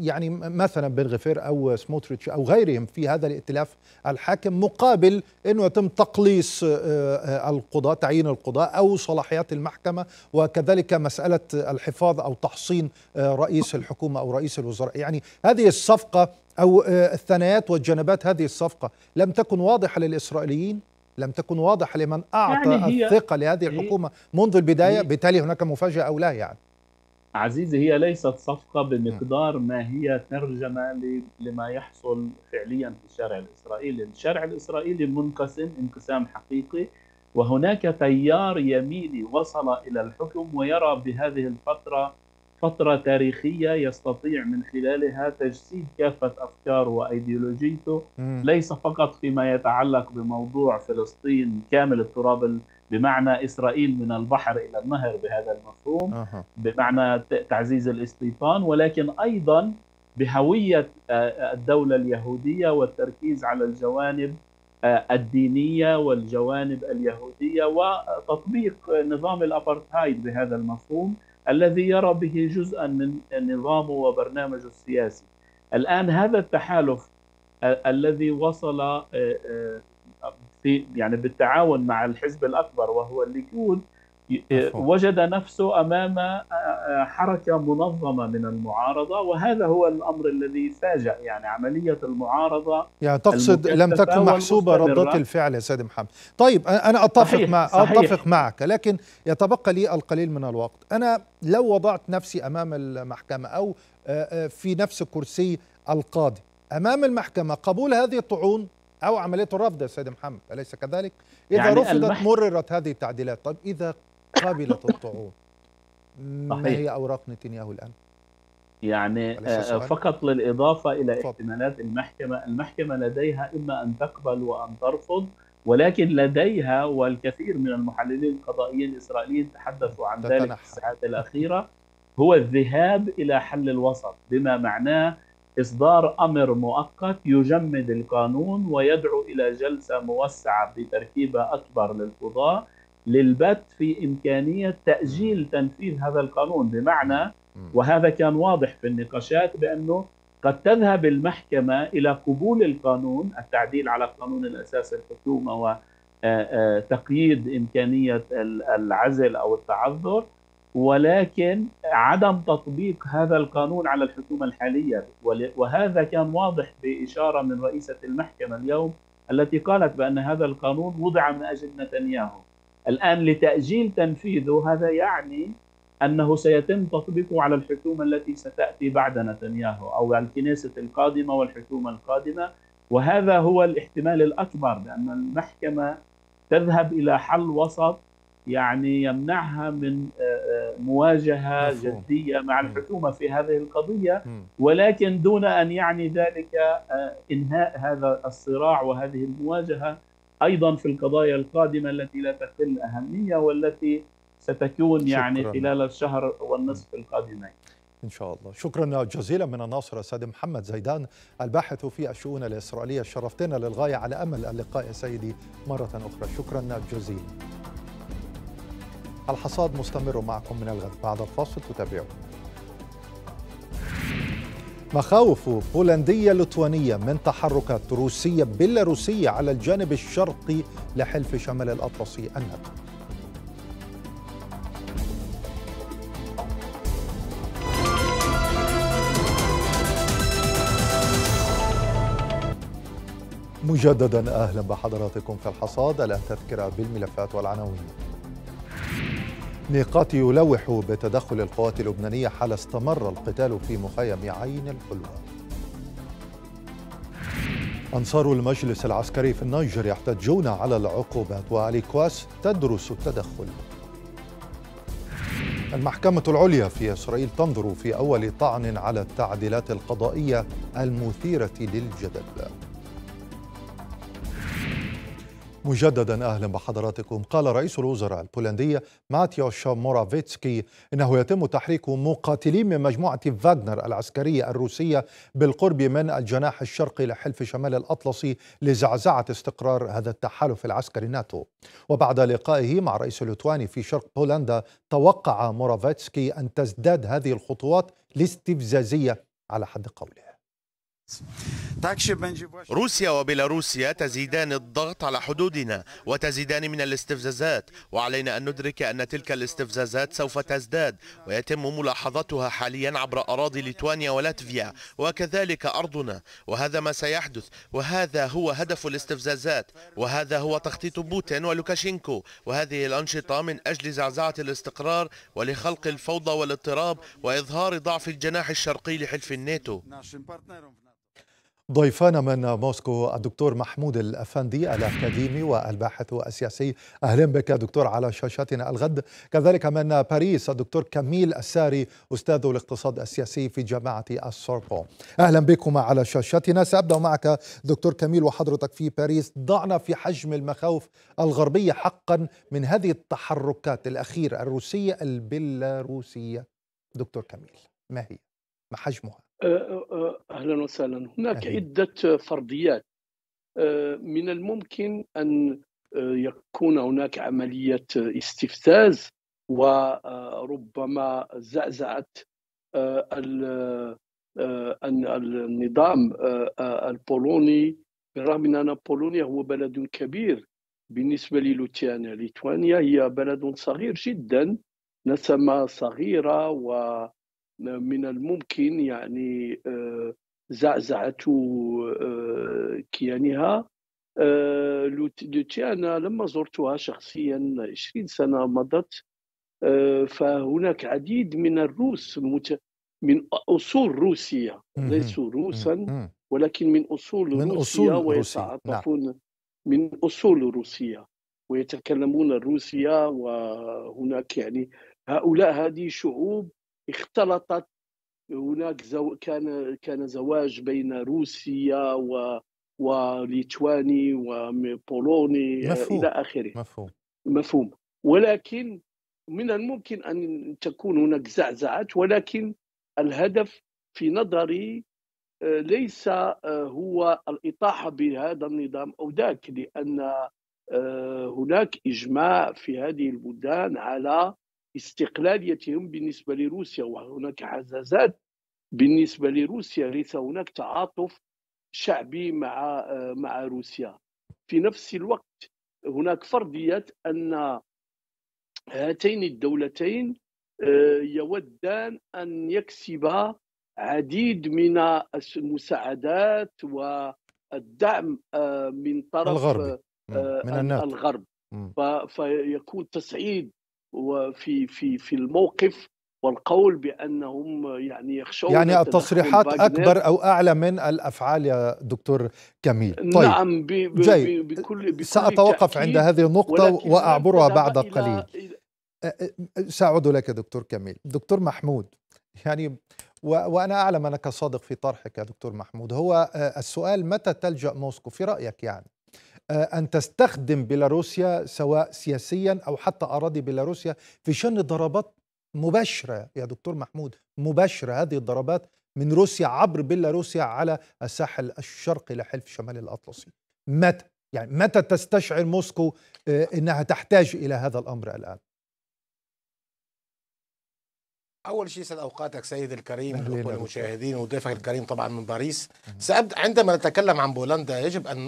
يعني مثلا بن غفير أو سموتريتش أو غيرهم في هذا الائتلاف الحاكم مقابل أنه يتم تقليص آه، القضاة تعيين القضاة أو صلاحيات المحكمة وكذلك مسألة الحفاظ أو تحصين رئيس الحكومة أو رئيس الوزراء يعني هذه الصفقة أو الثنايات والجنبات هذه الصفقة لم تكن واضحة للإسرائيليين لم تكن واضحة لمن أعطى يعني الثقة لهذه الحكومة منذ البداية بالتالي هناك مفاجأة أو لا يعني عزيزي هي ليست صفقة نعم. بمقدار ما هي ترجمة لما يحصل فعليا في الشارع الإسرائيلي الشارع الإسرائيلي منقسم انقسام حقيقي وهناك تيار يميني وصل إلى الحكم ويرى بهذه الفترة فترة تاريخية يستطيع من خلالها تجسيد كافة أفكاره وأيديولوجيته ليس فقط فيما يتعلق بموضوع فلسطين كامل التراب بمعنى إسرائيل من البحر إلى النهر بهذا المفهوم أه. بمعنى تعزيز الاستيطان ولكن أيضا بهوية آه، آه، الدولة اليهودية والتركيز على الجوانب آه، الدينية والجوانب اليهودية وتطبيق نظام الأبرتهايد بهذا المفهوم الذي يرى به جزءا من نظامه وبرنامجه السياسي الآن هذا التحالف الذي وصل آه، آه، في يعني بالتعاون مع الحزب الأكبر وهو الليكود وجد نفسه امام آه، آه، حركه منظمه من المعارضه وهذا هو الامر الذي فاجأ يعني عمليه المعارضه يعني تقصد لم تكن محسوبه ردات الفعل يا سيدي محمد طيب انا اتفق صحيح مع صحيح اتفق معك لكن يتبقى لي القليل من الوقت انا لو وضعت نفسي امام المحكمه او آه، في نفس كرسي القاضي امام المحكمه قبول هذه الطعون او عمليه الرفض يا سيدي محمد اليس كذلك اذا يعني رفضت المح... مررت هذه التعديلات طيب اذا قابلة الصعود ما هي أوراق نتنياهو الآن؟ يعني آه، فقط للإضافة إلى احتمالات المحكمة المحكمة لديها إما أن تقبل وأن ترفض ولكن لديها والكثير من المحللين القضائيين الإسرائيليين تحدثوا عن ذلك في الساعات الأخيرة هو الذهاب إلى حل الوسط بما معناه إصدار أمر مؤقت يجمد القانون ويدعو إلى جلسة موسعة بتركيبة أكبر للقضاء للبت في إمكانية تأجيل تنفيذ هذا القانون بمعنى وهذا كان واضح في النقاشات بأنه قد تذهب المحكمة إلى قبول القانون التعديل على قانون الأساس الحكومة وتقييد آه، آه، إمكانية العزل أو التعذر ولكن عدم تطبيق هذا القانون على الحكومة الحالية وهذا كان واضح بإشارة من رئيسة المحكمة اليوم التي قالت بأن هذا القانون وضع من أجل نتنياهو الآن لتأجيل تنفيذه هذا يعني أنه سيتم تطبيقه على الحكومة التي ستأتي بعد نتنياهو أو الكنيسة القادمة والحكومة القادمة وهذا هو الاحتمال الأكبر بأن المحكمة تذهب إلى حل وسط يعني يمنعها من آه، آه، مواجهة مفهوم. جدية مع الحكومة في هذه القضية ولكن دون أن يعني ذلك آه، إنهاء هذا الصراع وهذه المواجهة ايضا في القضايا القادمه التي لا تقل اهميه والتي ستكون يعني خلال الشهر والنصف القادمين إن شاء الله شكرا جزيلا من الناصر السيد محمد زيدان الباحث في الشؤون الإسرائيلية شرفتنا للغاية على أمل اللقاء سيدي مرة أخرى شكرا جزيلا الحصاد مستمر معكم من الغد بعد الفاصل تتابعون مخاوف بولندية لتوانية من تحركات روسية بيلاروسية على الجانب الشرقي لحلف شمال الأطلسي الناتو مجددا أهلا بحضراتكم في الحصاد لا تذكرة بالملفات والعناوين ميقات يلوح بتدخل القوات اللبنانية حال استمر القتال في مخيم عين الحلوة أنصار المجلس العسكري في النيجر يحتجون على العقوبات وأليكواس تدرس التدخل المحكمة العليا في إسرائيل تنظر في أول طعن على التعديلات القضائية المثيرة للجدل مجددا اهلا بحضراتكم قال رئيس الوزراء البولنديه ماتيوش مورافيتسكي انه يتم تحريك مقاتلين من مجموعه فاغنر العسكريه الروسيه بالقرب من الجناح الشرقي لحلف شمال الاطلسي لزعزعه استقرار هذا التحالف العسكري ناتو وبعد لقائه مع رئيس اللتواني في شرق بولندا توقع مورافيتسكي ان تزداد هذه الخطوات الاستفزازيه على حد قوله روسيا وبيلاروسيا تزيدان الضغط على حدودنا وتزيدان من الاستفزازات وعلينا أن ندرك أن تلك الاستفزازات سوف تزداد ويتم ملاحظتها حاليا عبر أراضي ليتوانيا ولاتفيا وكذلك أرضنا وهذا ما سيحدث وهذا هو هدف الاستفزازات وهذا هو تخطيط بوتين ولوكاشينكو وهذه الأنشطة من أجل زعزعة الاستقرار ولخلق الفوضى والاضطراب وإظهار ضعف الجناح الشرقي لحلف الناتو ضيفان من موسكو الدكتور محمود الافندي الاكاديمي والباحث السياسي اهلا بك دكتور على شاشتنا الغد كذلك من باريس الدكتور كميل الساري استاذ الاقتصاد السياسي في جامعه السوربون اهلا بكما على شاشتنا سابدا معك دكتور كميل وحضرتك في باريس ضعنا في حجم المخاوف الغربيه حقا من هذه التحركات الاخيره الروسيه البيلاروسيه دكتور كميل ما هي ما حجمها آه، آه، آه، اهلا وسهلا هناك أهلا. عده فرضيات من الممكن ان يكون هناك عمليه استفزاز وربما زعزعه النظام البولوني بالرغم من ان بولونيا هو بلد كبير بالنسبه للوتيانيا ليتوانيا هي بلد صغير جدا نسمه صغيره و من الممكن يعني آه، زعزعة آه، كيانها آه، لوتي أنا لما زرتها شخصيا 20 سنة مضت فهناك عديد من الروس مت... من أصول روسية ليسوا روسا ولكن من أصول من روسية ويتعاطفون نعم. من أصول روسية ويتكلمون الروسية وهناك يعني هؤلاء هذه شعوب اختلطت هناك زو كان كان زواج بين روسيا و وليتواني وبولوني آه، مفهوم. الى اخره مفهوم مفهوم ولكن من الممكن ان تكون هناك زعزعات ولكن الهدف في نظري آه، ليس آه، هو الاطاحه بهذا النظام او ذاك لان هناك اجماع في هذه البلدان على استقلاليتهم بالنسبة لروسيا وهناك عزازات بالنسبة لروسيا ليس هناك تعاطف شعبي مع مع روسيا في نفس الوقت هناك فرضية أن هاتين الدولتين آه، يودان أن يكسبا عديد من المساعدات والدعم آه، من طرف الغرب آه، من الناتو. الغرب فيكون تصعيد وفي في في الموقف والقول بانهم يعني يخشون يعني التصريحات اكبر او اعلى من الافعال يا دكتور كميل طيب نعم ب ب جاي. بكل, بكل ساتوقف عند هذه النقطه واعبرها بعد قليل ساعود لك دكتور كميل دكتور محمود يعني وانا اعلم انك صادق في طرحك يا دكتور محمود هو السؤال متى تلجا موسكو في رايك يعني آه، أن تستخدم بيلاروسيا سواء سياسيا أو حتى أراضي بيلاروسيا في شن ضربات مباشرة يا دكتور محمود مباشرة هذه الضربات من روسيا عبر بيلاروسيا على الساحل الشرقي لحلف شمال الأطلسي متى يعني متى تستشعر موسكو آه، انها تحتاج الى هذا الامر الان؟ اول شيء سيد اوقاتك سيد الكريم والمشاهدين المشاهدين وضيفك الكريم طبعا من باريس سأبد... عندما نتكلم عن بولندا يجب ان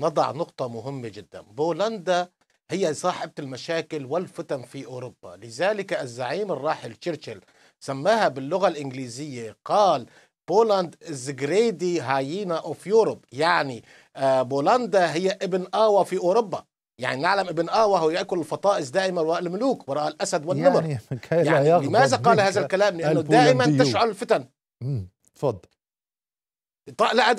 نضع نقطه مهمه جدا بولندا هي صاحبه المشاكل والفتن في اوروبا لذلك الزعيم الراحل تشرشل سماها باللغه الانجليزيه قال بولند از جريدي هايينا اوف يوروب يعني آه، بولندا هي ابن آوى في أوروبا يعني نعلم ابن آه وهو يأكل الفطائس دائما وراء الملوك وراء الأسد والنمر يعني, يعني لماذا قال هذا الكلام لأنه دائما تشعل الفتن تفضل طيب، لا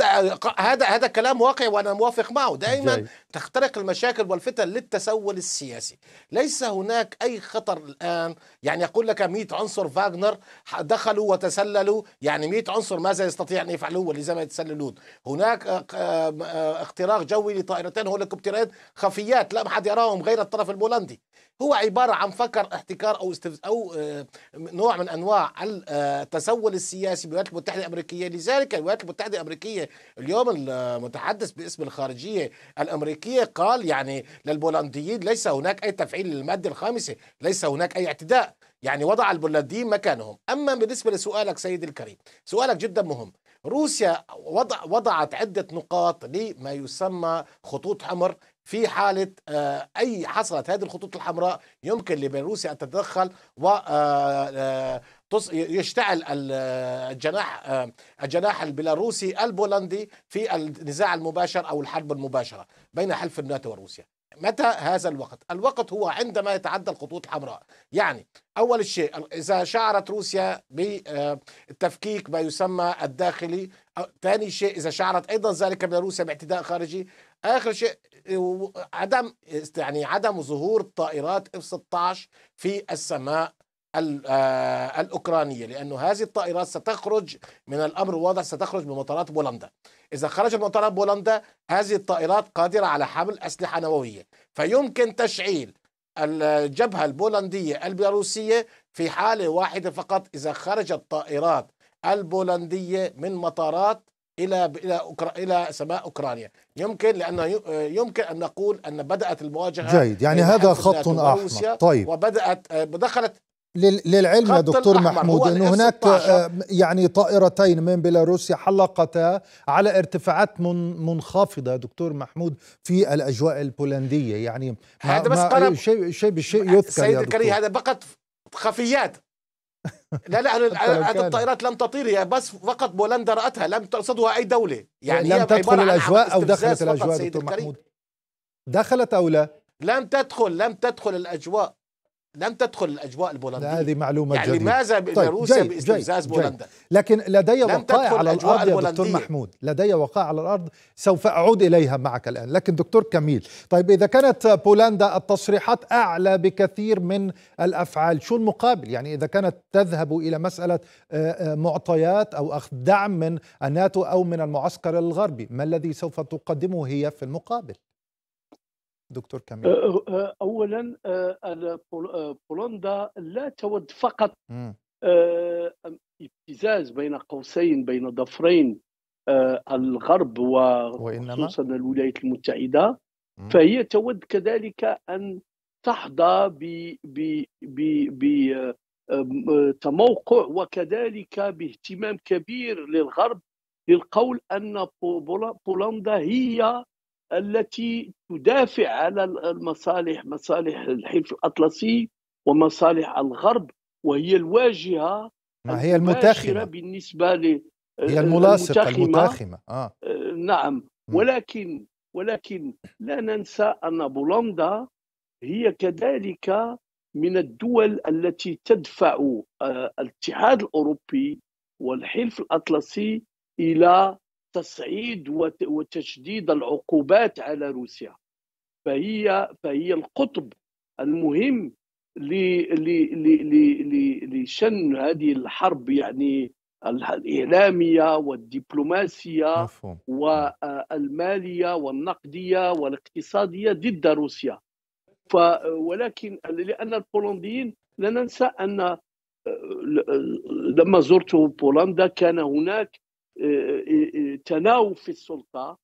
هذا هذا كلام واقعي وانا موافق معه دائما تخترق المشاكل والفتن للتسول السياسي ليس هناك اي خطر الان يعني يقول لك 100 عنصر فاغنر دخلوا وتسللوا يعني 100 عنصر ماذا يستطيع ان يفعلوه ما يتسللون هناك آه، آه، اختراق جوي لطائرتين هوليكوبترات خفيات لا احد يراهم غير الطرف البولندي هو عبارة عن فقر احتكار أو استفز أو آه، نوع من أنواع آه، التسول السياسي بالولايات المتحدة الأمريكية لذلك الولايات المتحدة الأمريكية اليوم المتحدث باسم الخارجية الأمريكية قال يعني للبولنديين ليس هناك أي تفعيل للمادة الخامسة ليس هناك أي اعتداء يعني وضع البولنديين مكانهم أما بالنسبة لسؤالك سيدي الكريم سؤالك جدا مهم روسيا وضع وضعت عدة نقاط لما يسمى خطوط حمر في حالة آه، أي حصلت هذه الخطوط الحمراء يمكن لبيلاروسيا أن تتدخل و آه، آه، يشتعل الجناح الجناح البيلاروسي البولندي في النزاع المباشر أو الحرب المباشرة بين حلف الناتو وروسيا متى هذا الوقت؟ الوقت هو عندما يتعدى الخطوط الحمراء، يعني أول شيء إذا شعرت روسيا بالتفكيك ما يسمى الداخلي، ثاني شيء إذا شعرت أيضا ذلك بيلاروسيا باعتداء خارجي، اخر شيء عدم يعني عدم ظهور طائرات اف 16 في السماء آه، الاوكرانيه لانه هذه الطائرات ستخرج من الامر واضح ستخرج من مطارات بولندا اذا خرجت من مطارات بولندا هذه الطائرات قادره على حمل اسلحه نوويه فيمكن تشعيل الجبهه البولنديه البيلاروسيه في حاله واحده فقط اذا خرجت طائرات البولنديه من مطارات الى الى الى سماء اوكرانيا يمكن لان يمكن ان نقول ان بدات المواجهه جيد يعني هذا خط احمر طيب وبدات آه، دخلت للعلم يا دكتور محمود انه هناك آه، يعني طائرتين من بيلاروسيا حلقتا على ارتفاعات من منخفضه دكتور محمود في الاجواء البولنديه يعني هذا بس شيء شيء بشيء يذكر سيد دكتور. هذا فقط خفيات لا لا عدد الطائرات لم تطير هي بس فقط بولندا رأتها لم ترصدها أي دولة يعني لم تدخل الأجواء أو دخلت الأجواء دكتور محمود دخلت أو لا لم تدخل لم تدخل الأجواء لم تدخل الاجواء البولنديه هذه معلومه يعني جديده لماذا طيب روسيا باستفزاز بولندا لكن لدي وقائع على الارض يا دكتور محمود لدي وقائع على الارض سوف اعود اليها معك الان لكن دكتور كميل طيب اذا كانت بولندا التصريحات اعلى بكثير من الافعال شو المقابل يعني اذا كانت تذهب الى مساله آه، آه، معطيات او اخذ دعم من الناتو او من المعسكر الغربي ما الذي سوف تقدمه هي في المقابل دكتور كامل أه، أه، اولا أه، بولندا لا تود فقط ابتزاز بين قوسين بين ضفرين الغرب وخصوصا الولايات المتحده فهي تود كذلك ان تحظى بتموقع وكذلك باهتمام كبير للغرب للقول ان بولندا هي التي تدافع على المصالح مصالح الحلف الاطلسي ومصالح الغرب وهي الواجهه ما آه، هي المتاخمه بالنسبه ل آه، هي الملاصقه المتاخمه, آه. آه. نعم م. ولكن ولكن لا ننسى ان بولندا هي كذلك من الدول التي تدفع الاتحاد الاوروبي والحلف الاطلسي الى تصعيد وتشديد العقوبات على روسيا فهي فهي القطب المهم لشن هذه الحرب يعني الإعلامية والدبلوماسية مفهوم. والمالية والنقدية والاقتصادية ضد روسيا ف ولكن لأن البولنديين لا ننسى أن آه، آه، لما زرت بولندا كان هناك تناوب في السلطه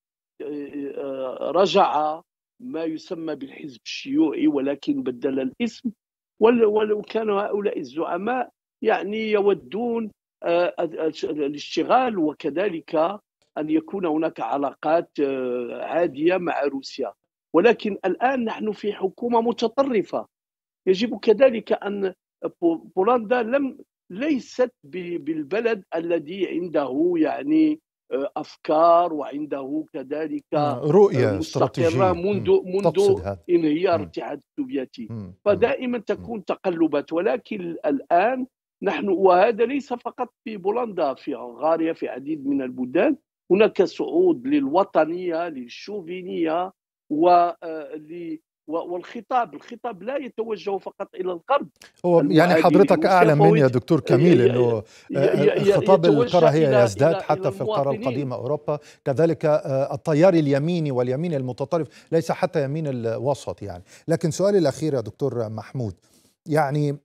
رجع ما يسمى بالحزب الشيوعي ولكن بدل الاسم ولو كان هؤلاء الزعماء يعني يودون آه، الاشتغال وكذلك ان يكون هناك علاقات آه، عاديه مع روسيا ولكن الان نحن في حكومه متطرفه يجب كذلك ان بولندا لم ليست بالبلد الذي عنده يعني آه، افكار وعنده كذلك آه، رؤيه آه، مستقره منذ منذ انهيار الاتحاد السوفيتي فدائما تكون تقلبات ولكن الان نحن وهذا ليس فقط في بولندا في هنغاريا في عديد من البلدان هناك صعود للوطنيه للشوفينيه ول والخطاب الخطاب لا يتوجه فقط الى الغرب هو يعني حضرتك اعلم مني يا دكتور كميل انه آه، آه، خطاب الكراهيه يزداد حتى في القاره القديمه اوروبا كذلك آه، التيار اليميني واليمين المتطرف ليس حتى يمين الوسط يعني لكن سؤالي الاخير يا دكتور محمود يعني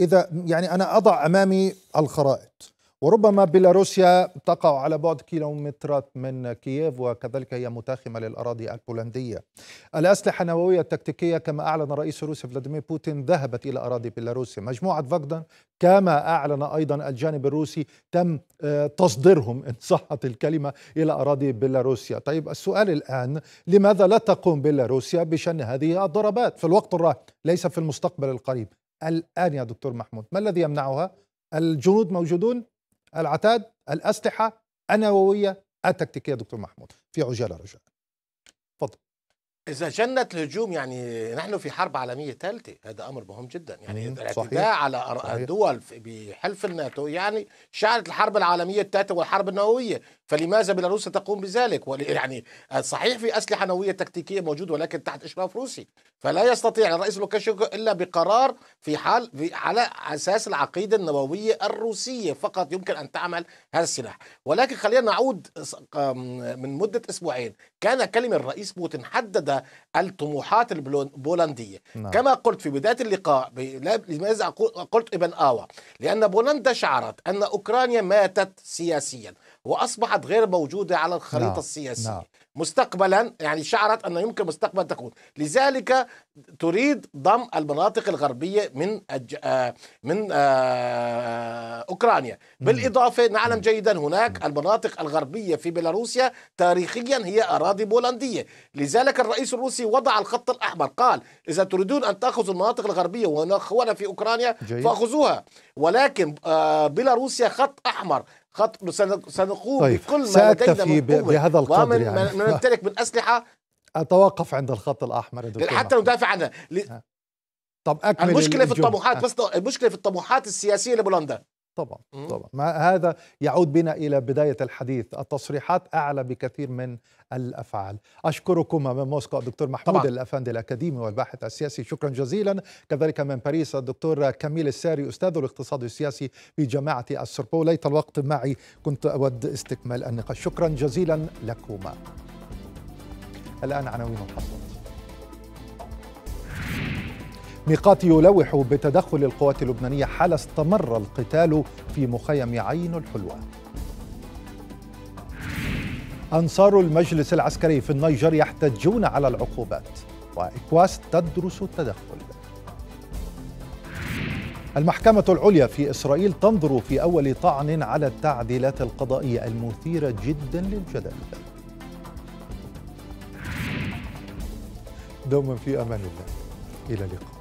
اذا يعني انا اضع امامي الخرائط وربما بيلاروسيا تقع على بعد كيلومترات من كييف وكذلك هي متاخمة للأراضي البولندية الأسلحة النووية التكتيكية كما أعلن الرئيس الروسي فلاديمير بوتين ذهبت إلى أراضي بيلاروسيا مجموعة فاغنر كما أعلن أيضا الجانب الروسي تم آه، تصديرهم إن صحت الكلمة إلى أراضي بيلاروسيا طيب السؤال الآن لماذا لا تقوم بيلاروسيا بشن هذه الضربات في الوقت الراهن ليس في المستقبل القريب الآن يا دكتور محمود ما الذي يمنعها الجنود موجودون العتاد الأسلحة النووية التكتيكية دكتور محمود في عجالة رجاء تفضل إذا جنت الهجوم يعني نحن في حرب عالمية ثالثة هذا أمر مهم جدا يعني الاعتداء على صحيح. دول بحلف الناتو يعني شعلت الحرب العالمية الثالثة والحرب النووية فلماذا بيلاروسيا تقوم بذلك يعني آه، صحيح في أسلحة نووية تكتيكية موجودة ولكن تحت إشراف روسي فلا يستطيع الرئيس لوكاشينكو إلا بقرار في حال في على أساس العقيدة النووية الروسية فقط يمكن أن تعمل هذا السلاح ولكن خلينا نعود من مدة أسبوعين كان كلمة الرئيس بوتين حدد الطموحات البولندية نعم. كما قلت في بداية اللقاء لماذا قلت ابن آوى لأن بولندا شعرت أن أوكرانيا ماتت سياسيا واصبحت غير موجوده على الخريطه لا. نعم، السياسيه لا. نعم. مستقبلا يعني شعرت انه يمكن مستقبلا تكون لذلك تريد ضم المناطق الغربيه من أج... آه، من آه، أوكرانيا بالإضافة نعلم جيدا هناك المناطق الغربية في بيلاروسيا تاريخيا هي أراضي بولندية لذلك الرئيس الروسي وضع الخط الأحمر قال إذا تريدون أن تأخذوا المناطق الغربية وهنا في أوكرانيا فأخذوها ولكن آه، بيلاروسيا خط أحمر خط سنقوم طيب. بكل ما لدينا من قوة بهذا القدر ومن يعني. من نمتلك من أسلحة أتوقف عند الخط الأحمر دكتور حتى ندافع عنها ل... طب أكمل المشكله في الطموحات آه. بس المشكله في الطموحات السياسيه لبولندا طبعا طبعا ما هذا يعود بنا الى بدايه الحديث التصريحات اعلى بكثير من الافعال اشكركما من موسكو الدكتور محمود طبعا. الافندي الاكاديمي والباحث السياسي شكرا جزيلا كذلك من باريس الدكتور كميل الساري استاذ الاقتصاد السياسي في جامعه السربو ليت الوقت معي كنت اود استكمال النقاش شكرا جزيلا لكما الان عناوين الحصول ميقات يلوح بتدخل القوات اللبنانية حال استمر القتال في مخيم عين الحلوة أنصار المجلس العسكري في النيجر يحتجون على العقوبات وإكواس تدرس التدخل المحكمة العليا في إسرائيل تنظر في أول طعن على التعديلات القضائية المثيرة جدا للجدل دوما في أمان الله إلى اللقاء